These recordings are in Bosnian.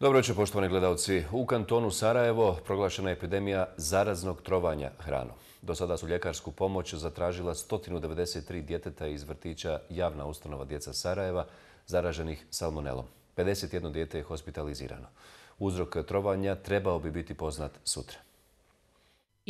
Dobro večer, poštovani gledalci. U kantonu Sarajevo proglašena je epidemija zaraznog trovanja hranu. Do sada su ljekarsku pomoć zatražila 193 djeteta iz vrtića javna ustanova djeca Sarajeva zaraženih salmonelom. 51 djete je hospitalizirano. Uzrok trovanja trebao bi biti poznat sutra.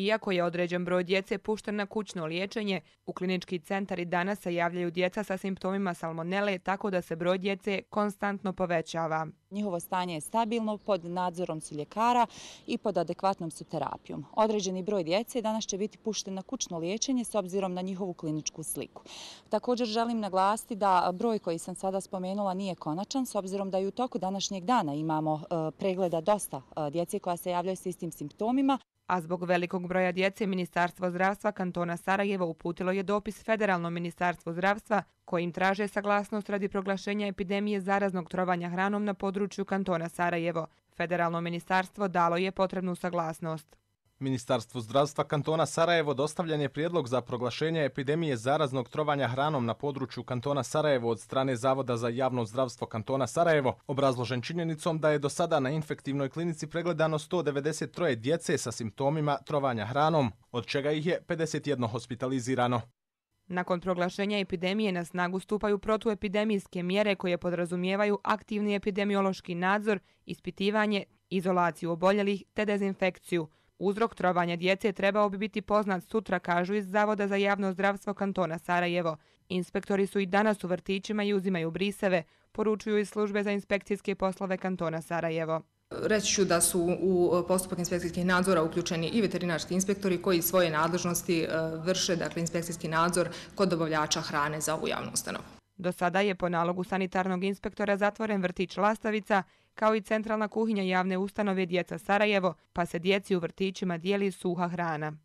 Iako je određen broj djece pušten na kućno liječenje, u klinički centar i danas se javljaju djeca sa simptomima salmonele tako da se broj djece konstantno povećava. Njihovo stanje je stabilno pod nadzorom su ljekara i pod adekvatnom su terapijom. Određeni broj djece danas će biti pušten na kućno liječenje s obzirom na njihovu kliničku sliku. Također želim naglasiti da broj koji sam sada spomenula nije konačan s obzirom da i u toku današnjeg dana imamo e, pregleda dosta e, djece koja se javljaju s istim simptomima a zbog velikog broja djece Ministarstvo zdravstva kantona Sarajeva uputilo je dopis Federalnom ministarstvu zdravstva kojim traže saglasnost radi proglašenja epidemije zaraznog trovanja hranom na području kantona Sarajevo. Federalno ministarstvo dalo je potrebnu saglasnost. Ministarstvu zdravstva kantona Sarajevo dostavljen je prijedlog za proglašenje epidemije zaraznog trovanja hranom na području kantona Sarajevo od strane Zavoda za javno zdravstvo kantona Sarajevo, obrazložen činjenicom da je do sada na infektivnoj klinici pregledano 193 djece sa simptomima trovanja hranom, od čega ih je 51 hospitalizirano. Nakon proglašenja epidemije na snagu stupaju protuepidemijske mjere koje podrazumijevaju aktivni epidemiološki nadzor, ispitivanje, izolaciju oboljelih te dezinfekciju – Uzrok trovanja djece trebao bi biti poznat sutra, kažu iz Zavoda za javno zdravstvo kantona Sarajevo. Inspektori su i danas u vrtićima i uzimaju briseve, poručuju iz službe za inspekcijske poslove kantona Sarajevo. Reći ću da su u postupak inspekcijskih nadzora uključeni i veterinarski inspektori koji svoje nadležnosti e, vrše, dakle inspekcijski nadzor kod dobavljača hrane za ovu javnu ustanovu. Do sada je po nalogu sanitarnog inspektora zatvoren vrtić Lastavica, kao i centralna kuhinja javne ustanove Djeca Sarajevo, pa se djeci u vrtićima dijeli suha hrana.